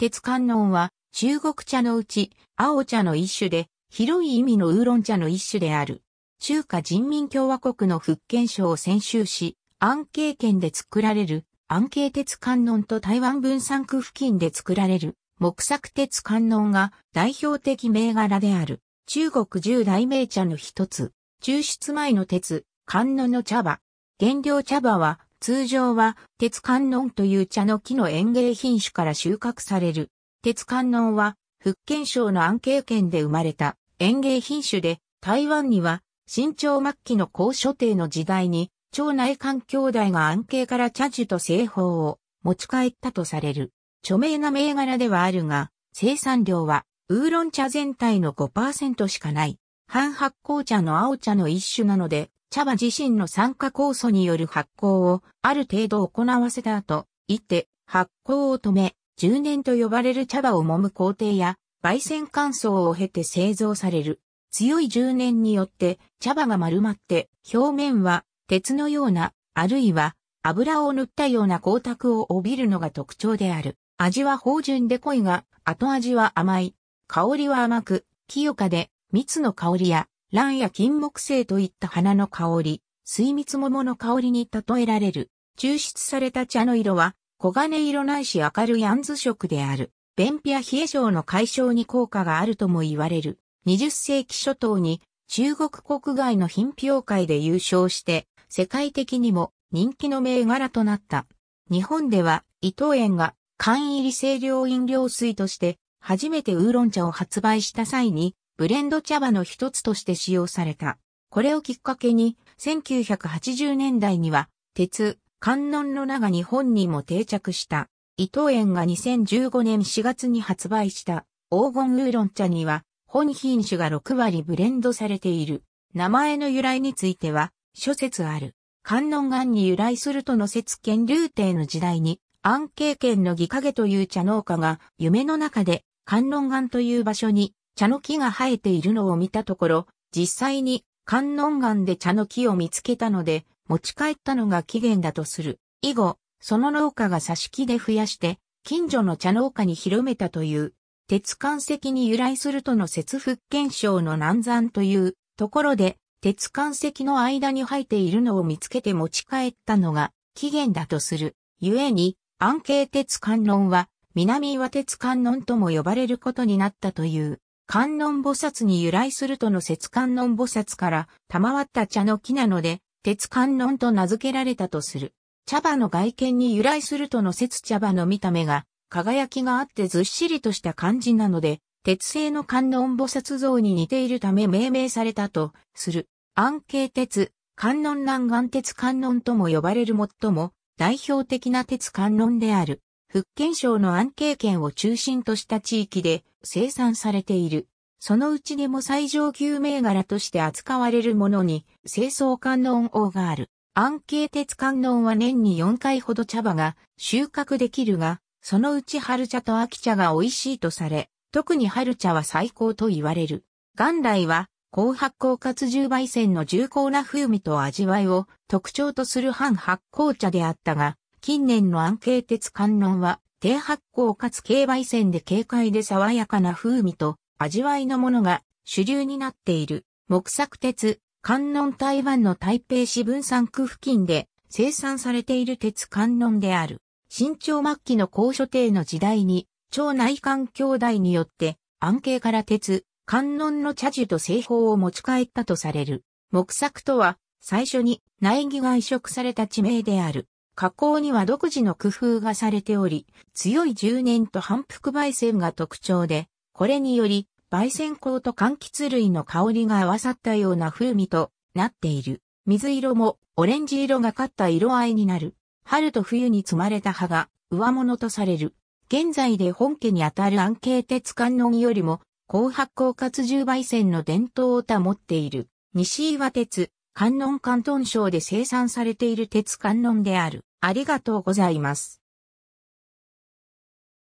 鉄観音は中国茶のうち青茶の一種で広い意味のウーロン茶の一種である。中華人民共和国の福建省を先週し、安慶県で作られる安慶鉄観音と台湾分散区付近で作られる木作鉄観音が代表的銘柄である。中国十大名茶の一つ。抽出前の鉄、観音の茶葉。原料茶葉は通常は鉄観音という茶の木の園芸品種から収穫される。鉄観音は福建省の安慶県で生まれた園芸品種で台湾には新朝末期の高所定の時代に町内環境大が安慶から茶樹と製法を持ち帰ったとされる。著名な銘柄ではあるが、生産量はウーロン茶全体の5%しかない。半発酵茶の青茶の一種なので、茶葉自身の酸化酵素による発酵をある程度行わせた後、いて発酵を止め、10年と呼ばれる茶葉を揉む工程や、焙煎乾燥を経て製造される。強い10年によって茶葉が丸まって表面は鉄のようなあるいは油を塗ったような光沢を帯びるのが特徴である。味は芳醇で濃いが後味は甘い。香りは甘く、清かで蜜の香りや蘭や金木犀といった花の香り、水蜜桃の香りに例えられる。抽出された茶の色は、黄金色ないし明るい杏子色である。便秘や冷え症の解消に効果があるとも言われる。20世紀初頭に中国国外の品評会で優勝して、世界的にも人気の銘柄となった。日本では伊藤園が缶入り清涼飲料水として初めてウーロン茶を発売した際にブレンド茶葉の一つとして使用された。これをきっかけに、1980年代には、鉄、観音の名が日本にも定着した。伊藤園が2015年4月に発売した黄金ウーロン茶には、本品種が6割ブレンドされている。名前の由来については、諸説ある。観音岩に由来するとの説兼流帝の時代に、安慶県の義影という茶農家が夢の中で観音岩という場所に茶の木が生えているのを見たところ、実際に観音岩で茶の木を見つけたので、持ち帰ったのが起源だとする。以後、その農家が挿し木で増やして、近所の茶農家に広めたという、鉄関石に由来するとの説福建省の南山というところで、鉄関石の間に生えているのを見つけて持ち帰ったのが起源だとする。故に、安慶鉄観音は、南岩鉄観音とも呼ばれることになったという。観音菩薩に由来するとの説観音菩薩から賜った茶の木なので、鉄観音と名付けられたとする。茶葉の外見に由来するとの説茶葉の見た目が、輝きがあってずっしりとした感じなので、鉄製の観音菩薩像に似ているため命名されたとする。安慶鉄、観音南岸鉄観音とも呼ばれる最も代表的な鉄観音である。福建省の安慶県を中心とした地域で生産されている。そのうちでも最上級銘柄として扱われるものに、清掃観音王がある。安慶鉄観音は年に4回ほど茶葉が収穫できるが、そのうち春茶と秋茶が美味しいとされ、特に春茶は最高と言われる。元来は、高発酵活つ焙煎の重厚な風味と味わいを特徴とする半発酵茶であったが、近年の安慶鉄観音は、低発酵かつ軽焙煎で軽快で爽やかな風味と味わいのものが主流になっている。木作鉄、観音台湾の台北市分散区付近で生産されている鉄観音である。新朝末期の高所帝の時代に、町内環兄弟によって、安慶から鉄、観音の茶樹と製法を持ち帰ったとされる。木作とは、最初に苗木が移植された地名である。加工には独自の工夫がされており、強い10年と反復焙煎が特徴で、これにより、焙煎香と柑橘類の香りが合わさったような風味となっている。水色もオレンジ色がかった色合いになる。春と冬に積まれた葉が上物とされる。現在で本家にあたる安テ鉄観音よりも、高発酵か獣重焙煎の伝統を保っている。西岩鉄、観音関東省で生産されている鉄観音である。ありがとうございます。